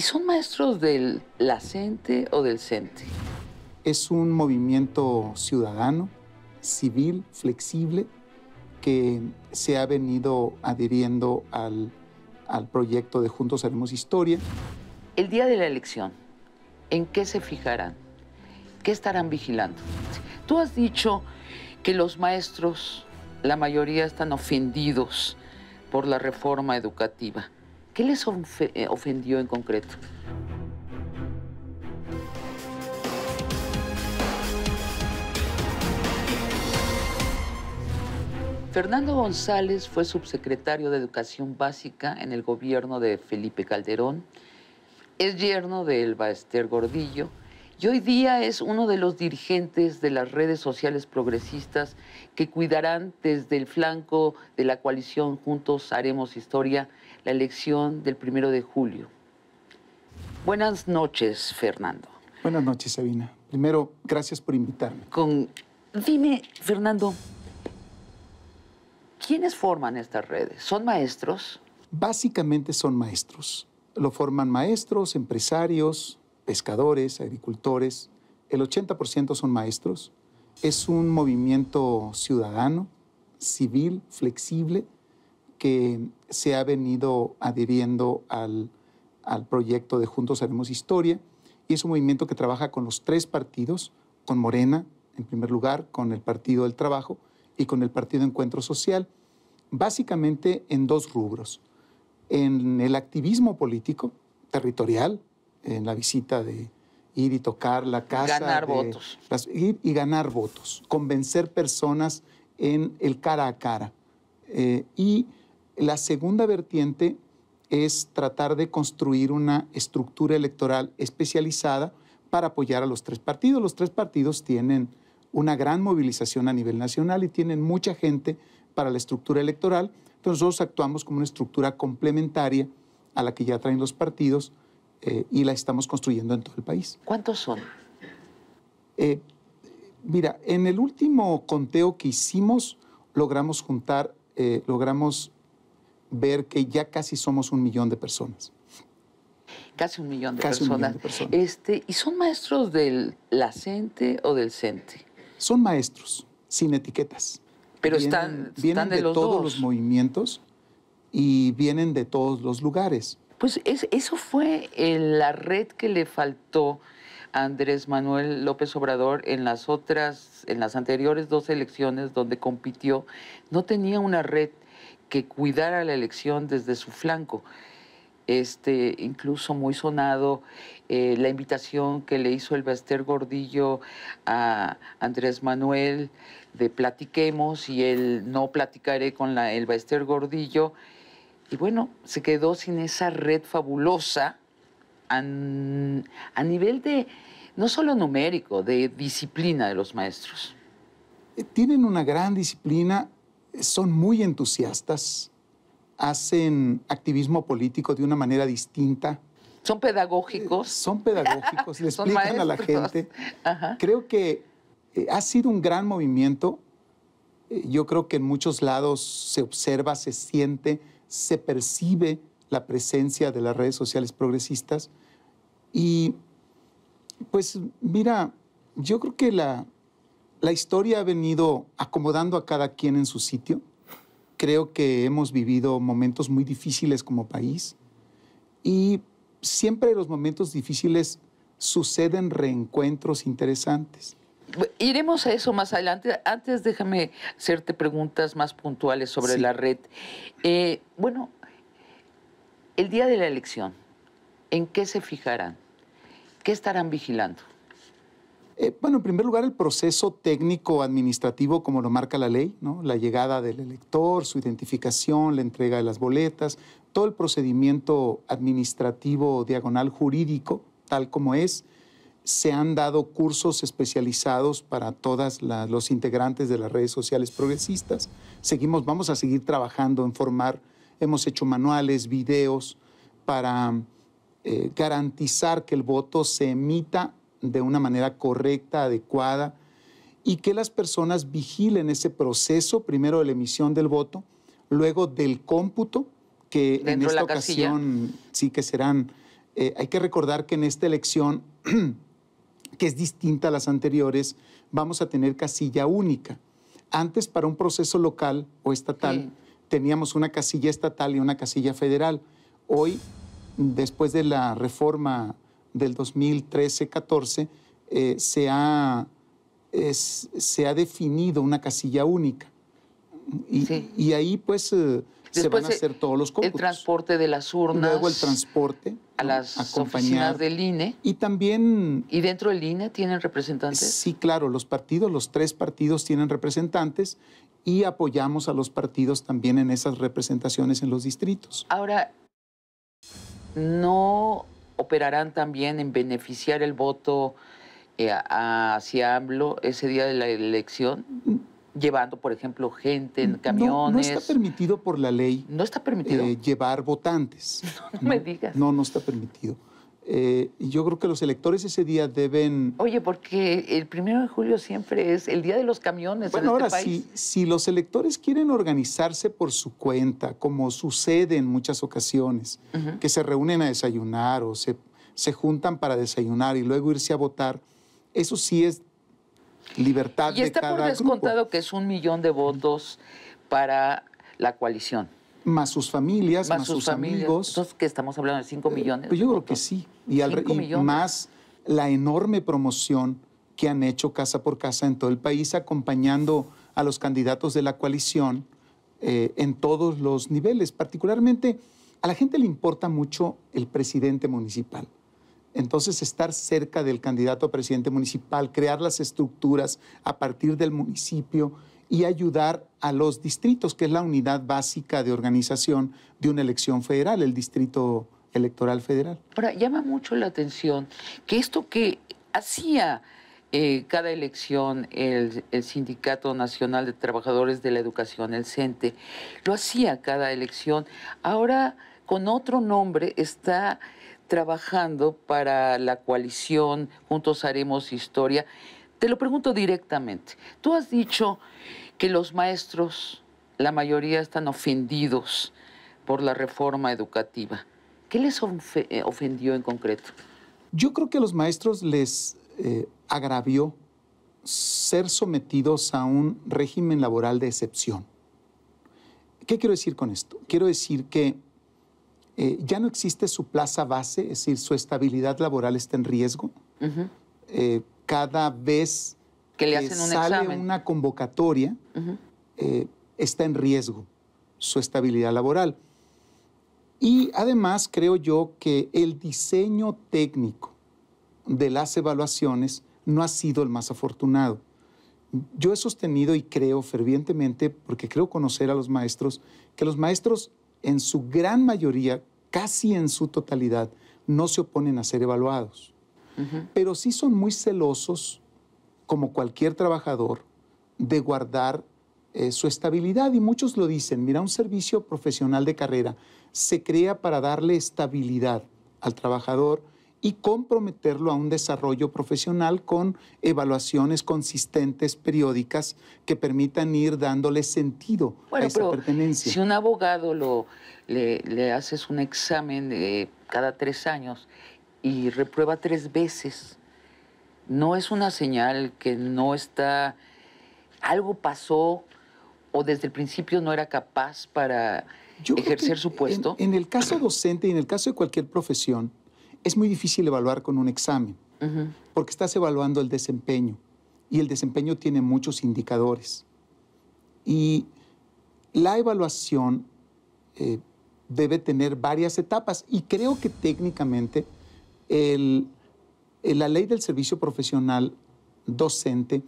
¿Y son maestros del la o del CENTE? Es un movimiento ciudadano, civil, flexible, que se ha venido adhiriendo al, al proyecto de Juntos Haremos Historia. El día de la elección, ¿en qué se fijarán? ¿Qué estarán vigilando? Tú has dicho que los maestros, la mayoría, están ofendidos por la reforma educativa. ¿Qué les eh, ofendió en concreto? Fernando González fue subsecretario de Educación Básica en el gobierno de Felipe Calderón. Es yerno de Elba Esther Gordillo y hoy día es uno de los dirigentes de las redes sociales progresistas que cuidarán desde el flanco de la coalición Juntos Haremos Historia la elección del primero de julio. Buenas noches, Fernando. Buenas noches, Sabina. Primero, gracias por invitarme. Con... Dime, Fernando, ¿quiénes forman estas redes? ¿Son maestros? Básicamente son maestros. Lo forman maestros, empresarios, pescadores, agricultores. El 80% son maestros. Es un movimiento ciudadano, civil, flexible, que se ha venido adhiriendo al, al proyecto de Juntos Haremos Historia y es un movimiento que trabaja con los tres partidos, con Morena, en primer lugar, con el Partido del Trabajo y con el Partido Encuentro Social, básicamente en dos rubros. En el activismo político, territorial, en la visita de ir y tocar la casa. Ganar votos. ir y ganar votos, convencer personas en el cara a cara. Eh, y la segunda vertiente es tratar de construir una estructura electoral especializada para apoyar a los tres partidos. Los tres partidos tienen una gran movilización a nivel nacional y tienen mucha gente para la estructura electoral. Entonces nosotros actuamos como una estructura complementaria a la que ya traen los partidos eh, y la estamos construyendo en todo el país. ¿Cuántos son? Eh, mira, en el último conteo que hicimos logramos juntar, eh, logramos ver que ya casi somos un millón de personas. Casi un millón de, personas. Este, ¿Y son maestros del la o del CENTE? Son maestros, sin etiquetas. Pero están, de, todos los movimientos y vienen de todos los lugares. Pues eso fue la red que le faltó a Andrés Manuel López Obrador en las otras, en las anteriores dos elecciones donde compitió. No tenía una red que cuidara la elección desde su flanco. Este, incluso muy sonado eh, la invitación que le hizo el Baster Gordillo a Andrés Manuel de platiquemos y él no platicaré con el Baster Gordillo. Y bueno, se quedó sin esa red fabulosa a, a nivel de, no solo numérico, de disciplina de los maestros. Eh, tienen una gran disciplina son muy entusiastas, hacen activismo político de una manera distinta. Son pedagógicos. Eh, son pedagógicos, le explican a la gente. Creo que eh, ha sido un gran movimiento. Eh, yo creo que en muchos lados se observa, se siente, se percibe la presencia de las redes sociales progresistas. Y pues mira, yo creo que la, la historia ha venido acomodando a cada quien en su sitio. Creo que hemos vivido momentos muy difíciles como país y siempre los momentos difíciles suceden reencuentros interesantes. Iremos a eso más adelante. Antes déjame hacerte preguntas más puntuales sobre la red. Eh, bueno, el día de la elección, ¿en qué se fijarán? ¿Qué estarán vigilando? Eh, bueno, en primer lugar, el proceso técnico-administrativo como lo marca la ley, ¿no? la llegada del elector, su identificación, la entrega de las boletas, todo el procedimiento administrativo diagonal jurídico, tal como es. Se han dado cursos especializados para todos los integrantes de las redes sociales progresistas. Seguimos, vamos a seguir trabajando en formar. Hemos hecho manuales, videos para eh, garantizar que el voto se emita de una manera correcta, adecuada, y que las personas vigilen ese proceso, primero de la emisión del voto, luego del cómputo, que en esta ocasión sí que serán... Eh, hay que recordar que en esta elección, que es distinta a las anteriores, vamos a tener casilla única. Antes para un proceso local o estatal teníamos una casilla estatal y una casilla federal. Hoy, después de la reforma del 2013-14 eh, se, ha, se ha definido una casilla única. Y, ahí pues eh, se van a hacer todos los cómputos. El transporte de las urnas. Luego el transporte. A las oficinas del INE. Y también... ¿Y dentro del INE tienen representantes? Sí, claro, los partidos, los tres partidos tienen representantes y apoyamos a los partidos también en esas representaciones en los distritos. Ahora, no operarán también en beneficiar el voto eh, hacia AMLO ese día de la elección? Llevando, por ejemplo, gente en camiones. No, está permitido por la ley. No está permitido. Eh, llevar votantes. me digas. No, no está permitido. Eh, yo creo que los electores ese día deben... Oye, porque el primero de julio siempre es el día de los camiones. Bueno, en este país. Si, los electores quieren organizarse por su cuenta, como sucede en muchas ocasiones, que se reúnen a desayunar o se, juntan para desayunar y luego irse a votar, eso sí es libertad. de Y está por descontado que es un millón de votos para la coalición más sus familias, más, sus, amigos. Entonces, que estamos hablando de 5 eh, millones. Pues yo creo que sí. Y, al, más la enorme promoción que han hecho casa por casa en todo el país, acompañando a los candidatos de la coalición eh, en todos los niveles. Particularmente, a la gente le importa mucho el presidente municipal. Entonces, estar cerca del candidato a presidente municipal, crear las estructuras a partir del municipio y ayudar a los distritos, que es la unidad básica de organización de una elección federal, el distrito electoral federal. Ahora, llama mucho la atención que esto que hacía eh, cada elección el, Sindicato Nacional de Trabajadores de la Educación, el CENTE, lo hacía cada elección. Ahora, con otro nombre, está trabajando para la coalición Juntos Haremos Historia. Te lo pregunto directamente. Tú has dicho que los maestros, la mayoría, están ofendidos por la reforma educativa. ¿Qué les eh, ofendió en concreto? Yo creo que a los maestros les eh, agravió ser sometidos a un régimen laboral de excepción. ¿Qué quiero decir con esto? Quiero decir que eh, ya no existe su plaza base, es decir, su estabilidad laboral está en riesgo cada vez que, le hacen sale una convocatoria, eh, está en riesgo su estabilidad laboral. Y además creo yo que el diseño técnico de las evaluaciones no ha sido el más afortunado. Yo he sostenido y creo fervientemente, porque creo conocer a los maestros, que los maestros en su gran mayoría, casi en su totalidad, no se oponen a ser evaluados pero sí son muy celosos, como cualquier trabajador, de guardar eh, su estabilidad. Y muchos lo dicen, mira, un servicio profesional de carrera se crea para darle estabilidad al trabajador y comprometerlo a un desarrollo profesional con evaluaciones consistentes, periódicas, que permitan ir dándole sentido a esa pertenencia. Si un abogado lo, le, haces un examen cada tres años y reprueba tres veces. No es una señal que no está, algo pasó o desde el principio no era capaz para ejercer su puesto. En, el caso docente y en el caso de cualquier profesión, es muy difícil evaluar con un examen, porque estás evaluando el desempeño y el desempeño tiene muchos indicadores. Y la evaluación eh, debe tener varias etapas y creo que técnicamente eh, la ley del servicio profesional docente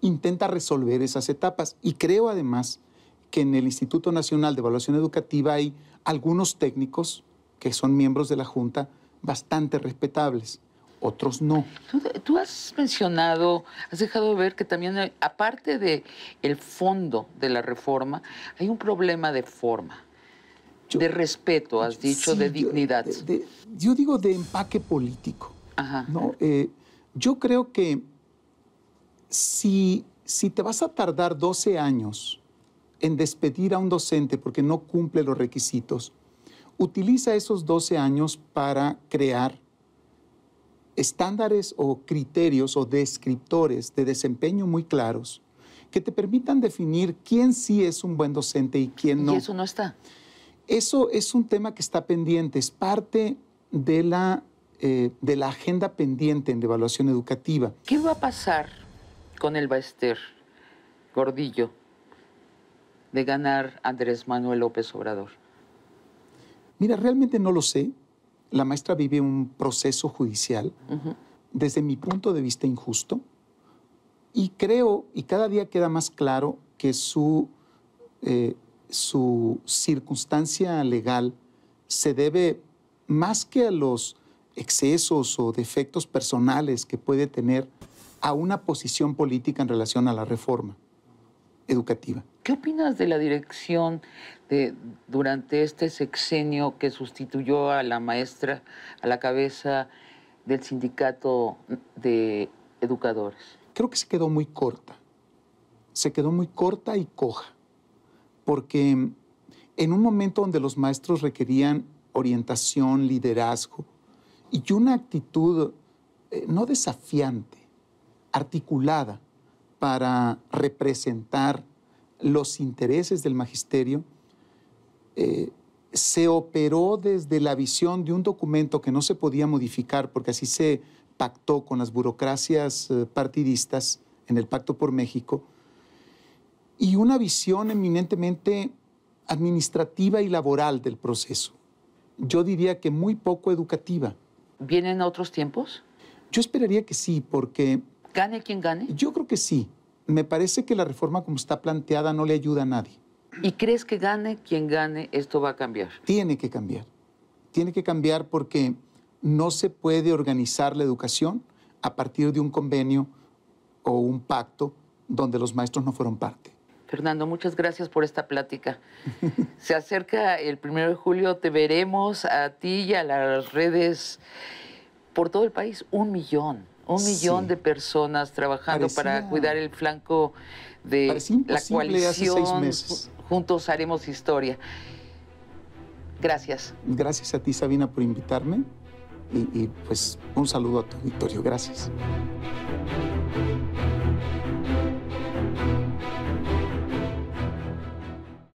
intenta resolver esas etapas y creo además que en el Instituto Nacional de Evaluación Educativa hay algunos técnicos que son miembros de la Junta bastante respetables, otros no. Tú, has mencionado, has dejado ver que también, eh, aparte del el fondo de la reforma, hay un problema de forma de respeto, has dicho, de dignidad. Yo, digo de empaque político. Ajá. ¿no? Eh, yo creo que si, si te vas a tardar 12 años en despedir a un docente porque no cumple los requisitos, utiliza esos 12 años para crear estándares o criterios o descriptores de desempeño muy claros que te permitan definir quién sí es un buen docente y quién no. eso no está. Eso es un tema que está pendiente, es parte de la, eh, de la agenda pendiente en devaluación educativa. ¿Qué va a pasar con el Baester Gordillo de ganar Andrés Manuel López Obrador? Mira, realmente no lo sé. La maestra vive un proceso judicial, desde mi punto de vista injusto, y creo, y cada día queda más claro, que su eh, su circunstancia legal se debe más que a los excesos o defectos personales que puede tener a una posición política en relación a la reforma educativa. ¿Qué opinas de la dirección durante este sexenio que sustituyó a la maestra a la cabeza del sindicato de educadores? Creo que se quedó muy corta, se quedó muy corta y coja porque en un momento donde los maestros requerían orientación, liderazgo y una actitud eh, no desafiante, articulada para representar los intereses del magisterio, eh, se operó desde la visión de un documento que no se podía modificar porque así se pactó con las burocracias eh, partidistas en el Pacto por México, y una visión eminentemente administrativa y laboral del proceso. Yo diría que muy poco educativa. ¿Vienen a otros tiempos? Yo esperaría que sí, porque... ¿Gane quien gane? Yo creo que sí. Me parece que la reforma como está planteada no le ayuda a nadie. ¿Y crees que gane quien gane, esto va a cambiar? Tiene que cambiar. Tiene que cambiar porque no se puede organizar la educación a partir de un convenio o un pacto donde los maestros no fueron parte. Fernando, muchas gracias por esta plática. Se acerca el primero de julio, te veremos a ti y a las redes por todo el país, un millón, un millón de personas trabajando para cuidar el flanco de la coalición. Juntos haremos historia. Gracias. Gracias a ti, Sabina, por invitarme. Y, y, pues un saludo a tu auditorio. Gracias.